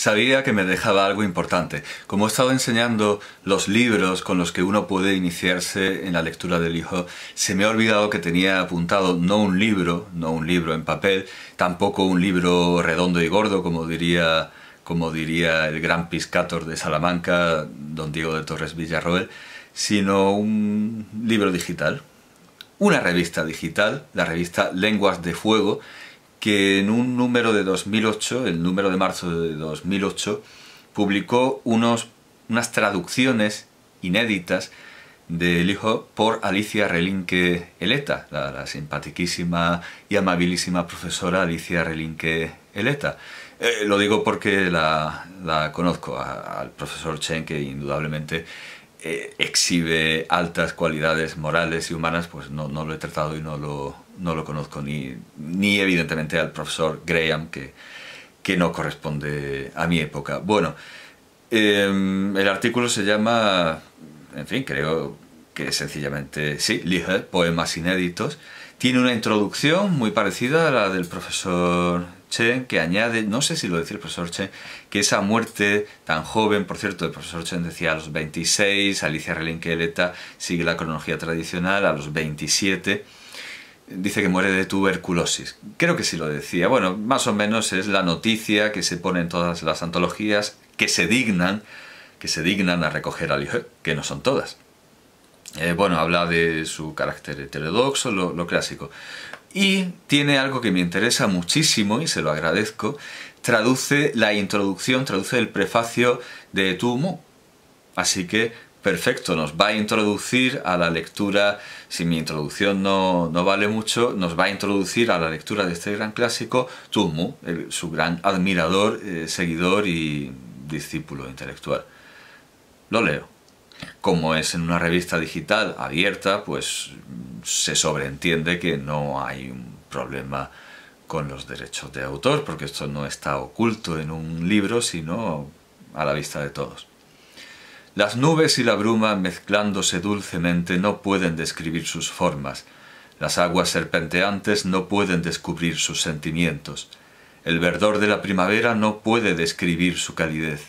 sabía que me dejaba algo importante. Como he estado enseñando los libros con los que uno puede iniciarse en la lectura del hijo, se me ha olvidado que tenía apuntado no un libro, no un libro en papel, tampoco un libro redondo y gordo, como diría, como diría el gran piscator de Salamanca, don Diego de Torres Villarroel, sino un libro digital, una revista digital, la revista Lenguas de Fuego, que en un número de 2008, el número de marzo de 2008, publicó unos, unas traducciones inéditas del hijo por Alicia Relinque Eleta, la, la y amabilísima profesora Alicia Relinque Eleta. Eh, lo digo porque la, conozco, al profesor Chen, que indudablemente eh, exhibe altas cualidades morales y humanas, pues no lo he tratado y no lo, no lo conozco, ni, evidentemente al profesor Graham, que, que no corresponde a mi época. Bueno, em, el artículo se llama, en fin, creo que sencillamente, sí, Poemas Inéditos. Tiene una introducción muy parecida a la del profesor Chen, que añade, no sé si lo decía el profesor Chen, que esa muerte tan joven, por cierto, el profesor Chen decía a los 26, Alicia Relinqueleta sigue la cronología tradicional, a los 27 dice que muere de tuberculosis. Creo que sí lo decía. Bueno, más o menos es la noticia que se pone en todas las antologías que se dignan, que se dignan a recoger al que no son todas. Eh, bueno, habla de su carácter heterodoxo, lo, clásico. Y tiene algo que me interesa muchísimo y se lo agradezco. Traduce la introducción, traduce el prefacio de Mu. Así que Perfecto, nos va a introducir a la lectura, si mi introducción no, no, vale mucho, nos va a introducir a la lectura de este gran clásico, Tumu, su gran admirador, eh, seguidor y discípulo intelectual. Lo leo. Como es en una revista digital abierta, pues se sobreentiende que no hay un problema con los derechos de autor, porque esto no está oculto en un libro, sino a la vista de todos. Las nubes y la bruma mezclándose dulcemente no pueden describir sus formas. Las aguas serpenteantes no pueden descubrir sus sentimientos. El verdor de la primavera no puede describir su calidez.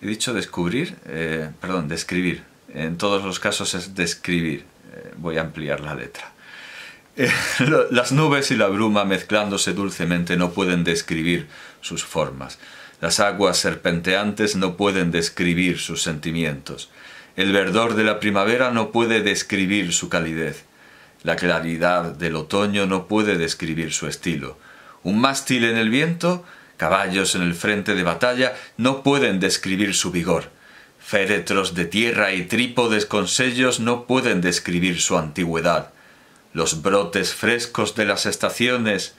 He dicho descubrir, eh, perdón, describir. En todos los casos es describir. Eh, voy a ampliar la letra. Eh, las nubes y la bruma mezclándose dulcemente no pueden describir sus formas. Las aguas serpenteantes no pueden describir sus sentimientos. El verdor de la primavera no puede describir su calidez. La claridad del otoño no puede describir su estilo. Un mástil en el viento, caballos en el frente de batalla, no pueden describir su vigor. Féretros de tierra y trípodes con sellos no pueden describir su antigüedad. Los brotes frescos de las estaciones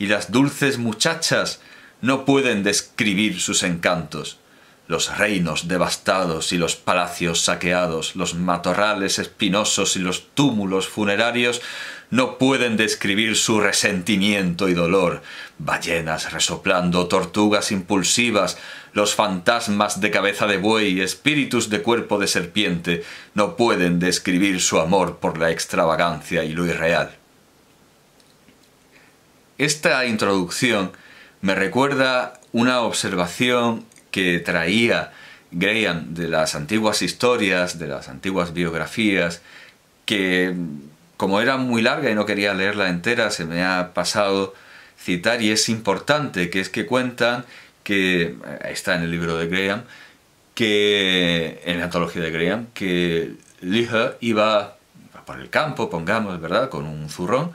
y las dulces muchachas no pueden describir sus encantos. Los reinos devastados y los palacios saqueados, los matorrales espinosos y los túmulos funerarios no pueden describir su resentimiento y dolor. Ballenas resoplando, tortugas impulsivas, los fantasmas de cabeza de buey, espíritus de cuerpo de serpiente, no pueden describir su amor por la extravagancia y lo irreal. Esta introducción me recuerda una observación que traía Graham de las antiguas historias, de las antiguas biografías, que como era muy larga y no quería leerla entera, se me ha pasado citar y es importante, que es que cuentan que, está en el libro de Graham, que en la antología de Graham, que Liger iba por el campo, pongamos, ¿verdad?, con un zurrón,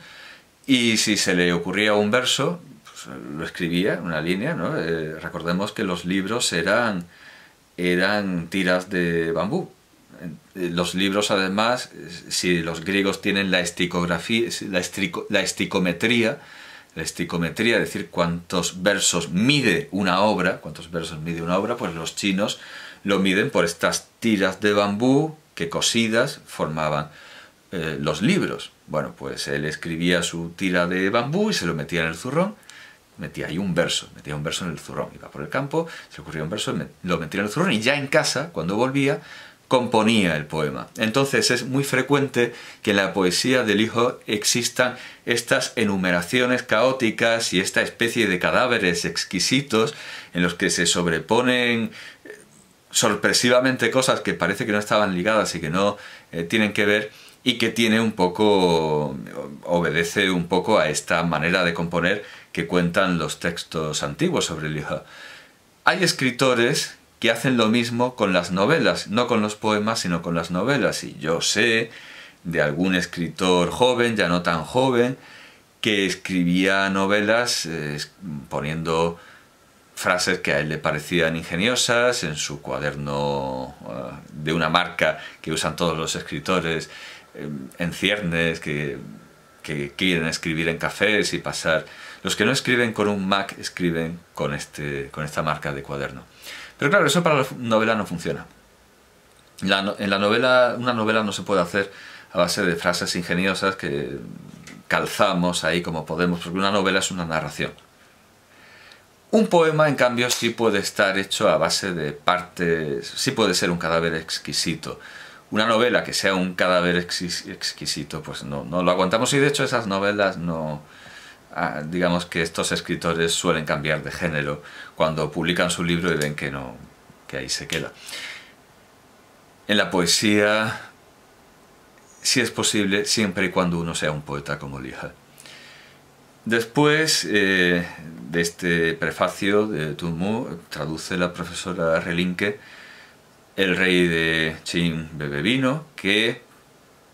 y si se le ocurría un verso, lo escribía, una línea, eh, recordemos que los libros eran, eran tiras de bambú. Eh, los libros, además, si los griegos tienen la esticografía, la, esticometría, la esticometría, es decir, cuántos versos mide una obra, cuántos versos mide una obra, pues los chinos lo miden por estas tiras de bambú que cosidas formaban eh, los libros. Bueno, pues él escribía su tira de bambú y se lo metía en el zurrón metía ahí un verso, metía un verso en el zurrón, iba por el campo, se ocurría un verso, lo metía en el zurrón y ya en casa, cuando volvía, componía el poema. Entonces es muy frecuente que en la poesía del hijo existan estas enumeraciones caóticas y esta especie de cadáveres exquisitos en los que se sobreponen eh, sorpresivamente cosas que parece que no estaban ligadas y que no eh, tienen que ver y que tiene un poco obedece un poco a esta manera de componer que cuentan los textos antiguos sobre el hijo. Hay escritores que hacen lo mismo con las novelas, no con los poemas, sino con las novelas. Y yo sé de algún escritor joven, ya no tan joven, que escribía novelas eh, poniendo frases que a él le parecían ingeniosas en su cuaderno eh, de una marca que usan todos los escritores eh, en ciernes, que quieren escribir en cafés y pasar los que no escriben con un Mac escriben con, este, con esta marca de cuaderno. Pero claro, eso para la novela no funciona. en la novela, una novela no se puede hacer a base de frases ingeniosas que calzamos ahí como podemos, porque una novela es una narración. Un poema, en cambio, sí puede estar hecho a base de partes, sí puede ser un cadáver exquisito. Una novela que sea un cadáver exquisito, pues no, no lo aguantamos y de hecho esas novelas no, digamos que estos escritores suelen cambiar de género cuando publican su libro y ven que no que ahí se queda. En la poesía, si es posible, siempre y cuando uno sea un poeta como Lija. Después eh, de este prefacio de Tumu, traduce la profesora Relinque El rey de Chin bebe vino, que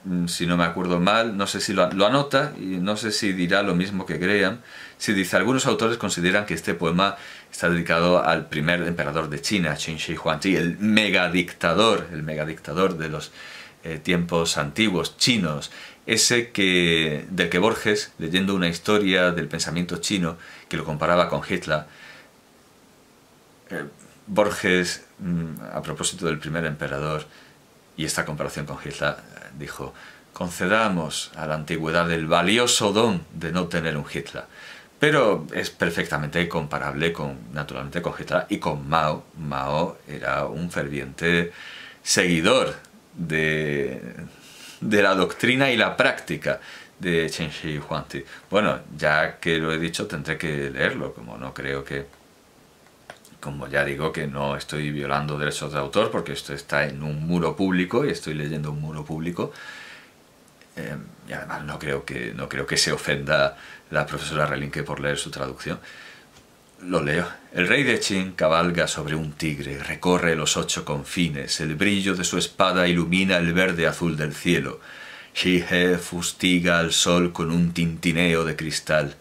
Mm, si no me acuerdo mal, no sé si lo, anota y no sé si dirá lo mismo que Graham, si dice, algunos autores consideran que este poema está dedicado al primer emperador de China, Qin Shi Huangdi, el megadictador, el megadictador de los eh, tiempos antiguos chinos, ese que, del que Borges, leyendo una historia del pensamiento chino que lo comparaba con Hitler, eh, Borges, mm, a propósito del primer emperador, y esta comparación con Hitler eh, dijo, concedamos a la antigüedad el valioso don de no tener un Hitler. Pero es perfectamente comparable con, naturalmente, con Hitler y con Mao. Mao era un ferviente seguidor de, la doctrina y la práctica de Chen Shi Ti Bueno, ya que lo he dicho, tendré que leerlo, como no creo que como ya digo que no estoy violando derechos de autor porque esto está en un muro público y estoy leyendo un muro público eh, y además no creo, que, no creo que se ofenda la profesora Relinque por leer su traducción. Lo leo. El rey de Qin cabalga sobre un tigre, recorre los ocho confines, el brillo de su espada ilumina el verde azul del cielo. He fustiga al sol con un tintineo de cristal.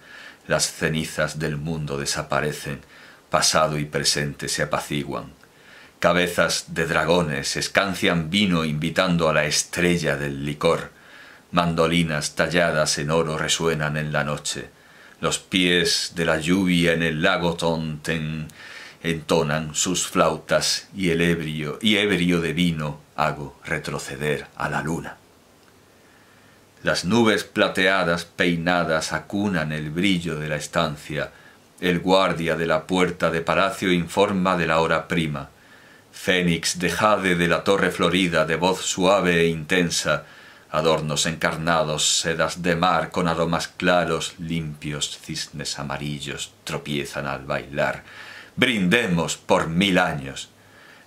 Las cenizas del mundo desaparecen pasado y presente se apaciguan. Cabezas de dragones escancian vino invitando a la estrella del licor. Mandolinas talladas en oro resuenan en la noche. Los pies de la lluvia en el lago Tonten entonan sus flautas y el ebrio y ebrio de vino hago retroceder a la luna. Las nubes plateadas peinadas acunan el brillo de la estancia, el guardia de la puerta de palacio informa de la hora prima. Fénix de jade de la torre florida, de voz suave e intensa, adornos encarnados, sedas de mar con aromas claros, limpios, cisnes amarillos tropiezan al bailar. Brindemos por mil años.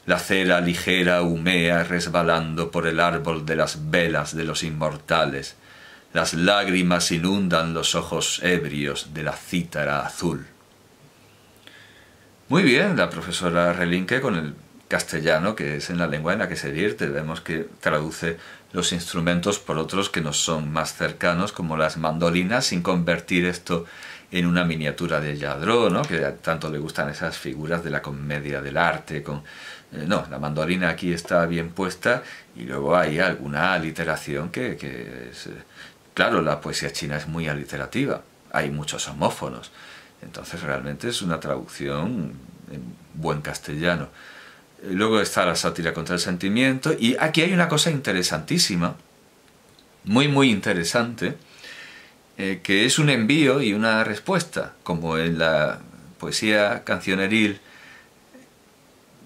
La cera ligera humea resbalando por el árbol de las velas de los inmortales. Las lágrimas inundan los ojos ebrios de la cítara azul. Muy bien, la profesora Relinque con el castellano, que es en la lengua en la que se dirte, Vemos que traduce los instrumentos por otros que nos son más cercanos, como las mandolinas, sin convertir esto en una miniatura de Yadró, ¿no? que tanto le gustan esas figuras de la comedia del arte. Eh, no, la mandolina aquí está bien puesta y luego hay alguna aliteración que, que es... Eh, claro, la poesía china es muy aliterativa, hay muchos homófonos. Entonces realmente es una traducción en buen castellano. Eh, luego está la sátira contra el sentimiento y aquí hay una cosa interesantísima, muy muy interesante, eh, que es un envío y una respuesta, como en la poesía cancioneril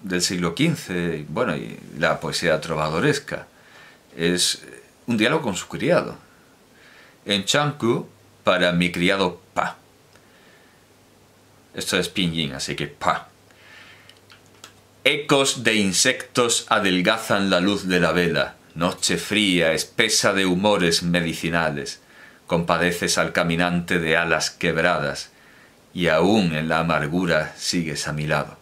del siglo XV, bueno, y la poesía trovadoresca. Es un diálogo con su criado. En Chanku, para mi criado Pa. Esto es pinyin, así que pa. Ecos de insectos adelgazan la luz de la vela. Noche fría, espesa de humores medicinales. Compadeces al caminante de alas quebradas. Y aún en la amargura sigues a mi lado.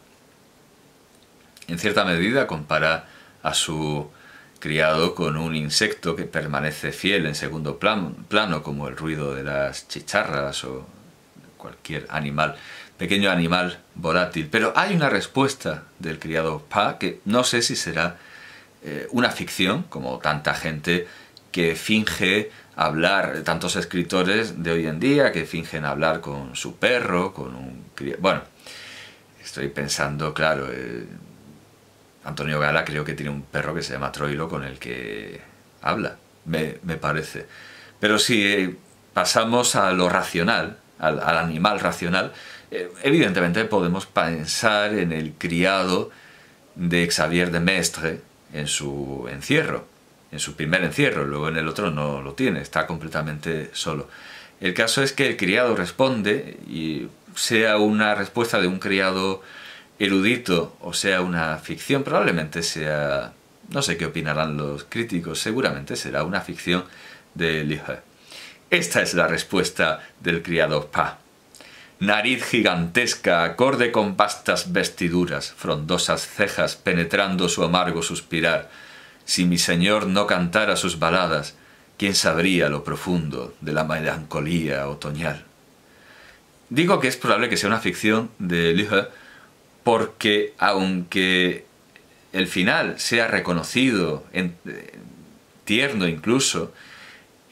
En cierta medida compara a su criado con un insecto que permanece fiel en segundo plano, como el ruido de las chicharras o cualquier animal pequeño animal volátil. Pero hay una respuesta del criado Pa que no sé si será eh, una ficción, como tanta gente que finge hablar, tantos escritores de hoy en día que fingen hablar con su perro, con un criado... Bueno, estoy pensando, claro, eh, Antonio Gala creo que tiene un perro que se llama Troilo con el que habla, me, parece. Pero si eh, pasamos a lo racional, al, animal racional, eh, evidentemente podemos pensar en el criado de Xavier de Mestre en su encierro, en su primer encierro, luego en el otro no lo tiene, está completamente solo. El caso es que el criado responde y sea una respuesta de un criado erudito o sea una ficción, probablemente sea, no sé qué opinarán los críticos, seguramente será una ficción de Liger. Esta es la respuesta del criado Pa. Nariz gigantesca, acorde con pastas vestiduras, frondosas cejas, penetrando su amargo suspirar. Si mi señor no cantara sus baladas, ¿quién sabría lo profundo de la melancolía otoñal? Digo que es probable que sea una ficción de Lühe, porque aunque el final sea reconocido, en, tierno incluso,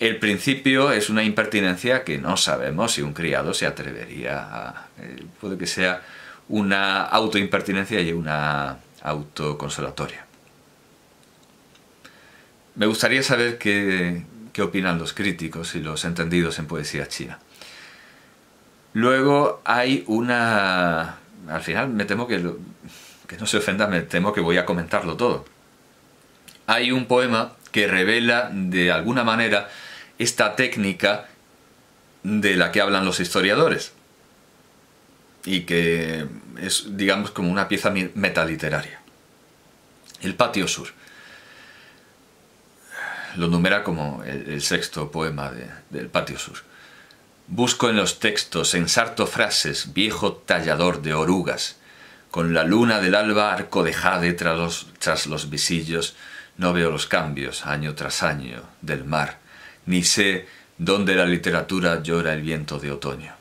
el principio es una impertinencia que no sabemos si un criado se atrevería a... Eh, puede que sea una autoimpertinencia y una autoconsolatoria. Me gustaría saber qué, opinan los críticos y los entendidos en poesía china. Luego hay una... Al final me temo que... Que no se ofenda, me temo que voy a comentarlo todo. Hay un poema que revela de alguna manera esta técnica de la que hablan los historiadores y que es, digamos, como una pieza metaliteraria. El Patio Sur. Lo numera como el, sexto poema del Patio Sur. Busco en los textos, ensarto frases, viejo tallador de orugas, con la luna del alba arco de jade tras tras los visillos, no veo los cambios año tras año del mar, ni sé dónde la literatura llora el viento de otoño.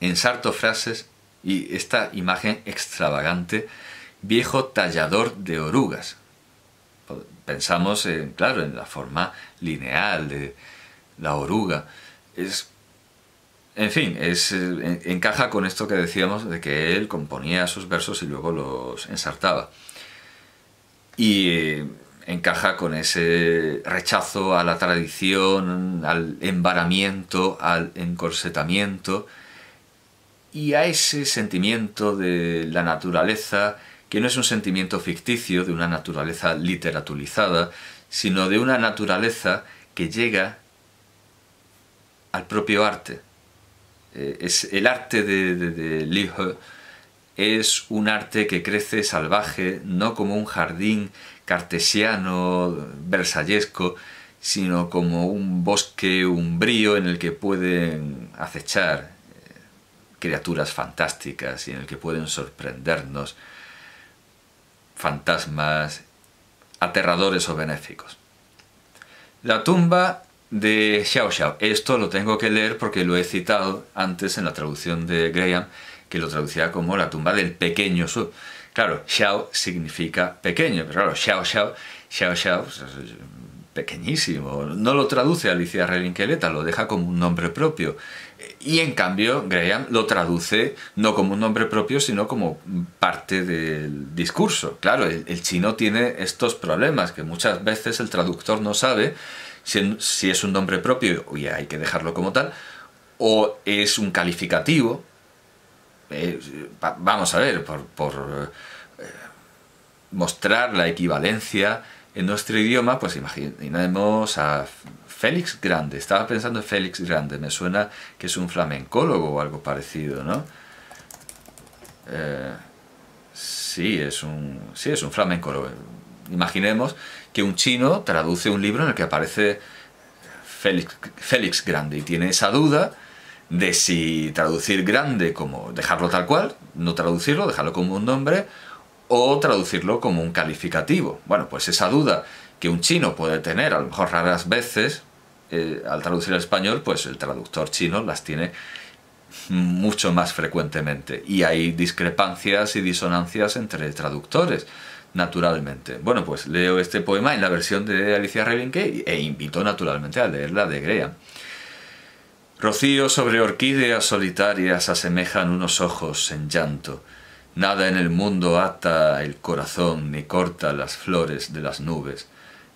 Ensarto frases y esta imagen extravagante, viejo tallador de orugas. Pensamos, en, claro, en la forma lineal de la oruga. Es en fin, es, eh, encaja con esto que decíamos de que él componía sus versos y luego los ensartaba y eh, encaja con ese rechazo a la tradición, al embaramiento, al encorsetamiento y a ese sentimiento de la naturaleza que no es un sentimiento ficticio de una naturaleza literaturizada, sino de una naturaleza que llega al propio arte. Eh, es el arte de, de, es un arte que crece salvaje, no como un jardín cartesiano, versallesco, sino como un bosque umbrío en el que pueden acechar eh, criaturas fantásticas y en el que pueden sorprendernos fantasmas aterradores o benéficos. La tumba de Xiao Xiao. Esto lo tengo que leer porque lo he citado antes en la traducción de Graham que lo traducía como la tumba del pequeño Su. Claro, Xiao significa pequeño, pero claro, Xiao Xiao, Xiao Xiao, pues, eh, pequeñísimo. No lo traduce Alicia Relinqueleta, lo deja como un nombre propio. Y en cambio, Graham lo traduce no como un nombre propio, sino como parte del discurso. Claro, el, chino tiene estos problemas que muchas veces el traductor no sabe si, si es un nombre propio y hay que dejarlo como tal, o es un calificativo, eh, vamos a ver, por, eh, mostrar la equivalencia en nuestro idioma, pues imaginemos a Félix Grande. Estaba pensando en Félix Grande, me suena que es un flamencólogo o algo parecido, ¿no? Eh, sí, es un, sí, es un flamencólogo. Imaginemos que un chino traduce un libro en el que aparece Félix, Félix Grande y tiene esa duda de si traducir grande como dejarlo tal cual, no traducirlo, dejarlo como un nombre, o traducirlo como un calificativo. Bueno, pues esa duda que un chino puede tener, a lo mejor raras veces, eh, al traducir al español, pues el traductor chino las tiene mucho más frecuentemente. Y hay discrepancias y disonancias entre traductores, naturalmente. Bueno, pues leo este poema en la versión de Alicia Revinque e invito naturalmente a leerla de Grea Rocío sobre orquídeas solitarias asemejan unos ojos en llanto. Nada en el mundo ata el corazón ni corta las flores de las nubes.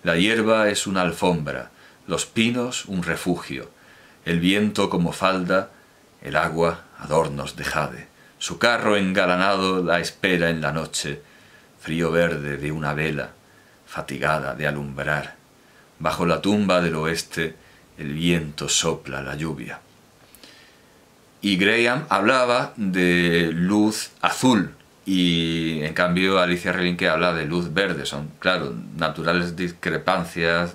La hierba es una alfombra, los pinos un refugio, el viento como falda, el agua adornos de jade. Su carro engalanado la espera en la noche, frío verde de una vela, fatigada de alumbrar. Bajo la tumba del oeste, el viento sopla, la lluvia. Y Graham hablaba de luz azul y en cambio Alicia Relinque habla de luz verde. Son, claro, naturales discrepancias,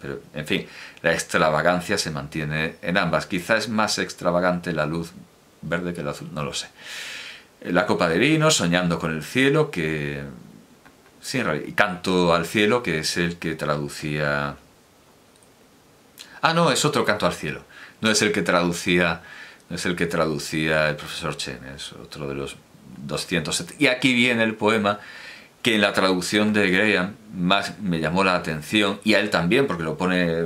pero en fin, la extravagancia se mantiene en ambas. Quizá es más extravagante la luz verde que la azul, no lo sé. La copa de vino, soñando con el cielo, que... Sí, y canto al cielo, que es el que traducía Ah, no, es otro canto al cielo. No es el que traducía, no es el, que traducía el profesor Chen, es otro de los 270. Y aquí viene el poema que en la traducción de Graham más me llamó la atención, y a él también, porque lo pone,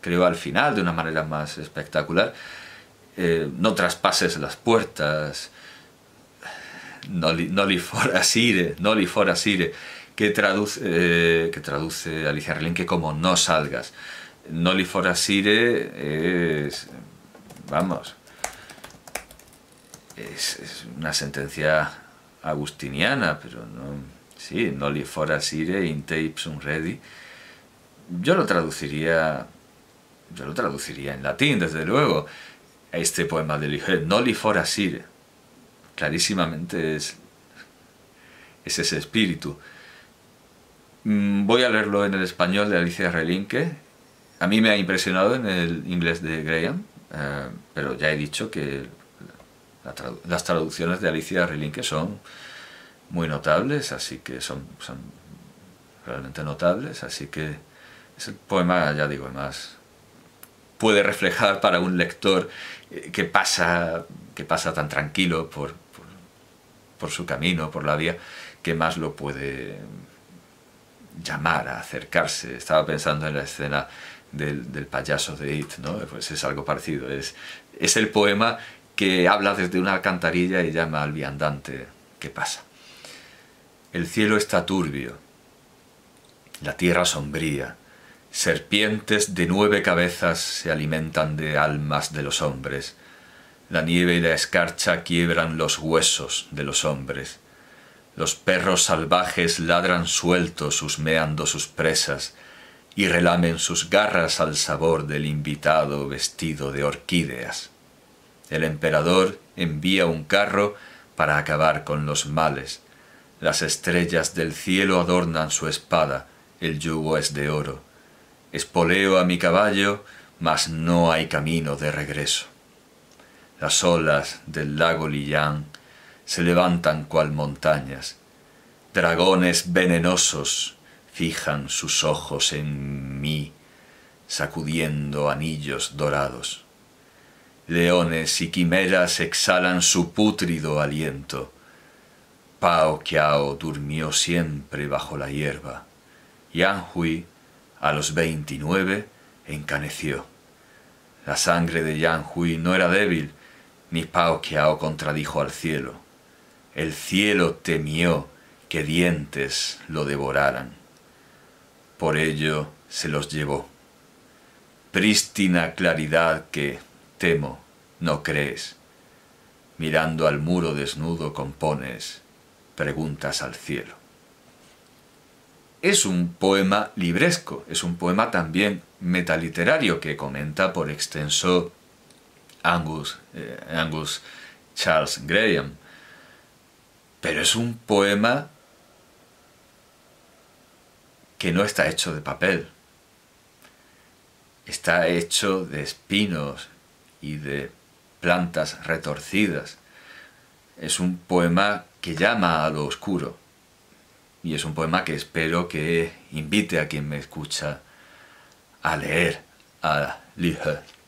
creo, al final de una manera más espectacular. Eh, no traspases las puertas, no li, no li eh, que traduce, Alicia Relín que como no salgas. Noli Forasire es, vamos, es, una sentencia agustiniana, pero no, sí, Noli Forasire in te ipsum redi. Yo lo traduciría, yo lo traduciría en latín, desde luego, este poema de Liger, Noli Forasire. Clarísimamente es, es ese espíritu. Mm, voy a leerlo en el español de Alicia Relinque, a mí me ha impresionado en el inglés de Graham, eh, pero ya he dicho que las traducciones de Alicia Relinque son muy notables, así que son, realmente notables, así que es el poema, ya digo, más puede reflejar para un lector eh, que pasa, que pasa tan tranquilo por su camino, por la vía, que más lo puede llamar a acercarse. Estaba pensando en la escena del, payaso de It, ¿no? Pues es algo parecido, es, es el poema que habla desde una cantarilla... y llama al viandante ...¿qué pasa. El cielo está turbio, la tierra sombría, serpientes de nueve cabezas se alimentan de almas de los hombres, la nieve y la escarcha quiebran los huesos de los hombres, los perros salvajes ladran sueltos husmeando sus presas, y relamen sus garras al sabor del invitado vestido de orquídeas. El emperador envía un carro para acabar con los males. Las estrellas del cielo adornan su espada, el yugo es de oro. Espoleo a mi caballo, mas no hay camino de regreso. Las olas del lago Lillán se levantan cual montañas. Dragones venenosos fijan sus ojos en mí, sacudiendo anillos dorados. Leones y quimeras exhalan su pútrido aliento. Pao Kiao durmió siempre bajo la hierba. yan Hui, a los veintinueve, encaneció. La sangre de yan Hui no era débil, ni Pao Kiao contradijo al cielo. El cielo temió que dientes lo devoraran. Por ello se los llevó. Prístina claridad que, temo, no crees. Mirando al muro desnudo compones, preguntas al cielo. Es un poema libresco, es un poema también metaliterario que comenta por extenso Angus, eh, Angus Charles Graham. Pero es un poema que no está hecho de papel, está hecho de espinos y de plantas retorcidas. Es un poema que llama a lo oscuro y es un poema que espero que invite a quien me escucha a leer, a leer.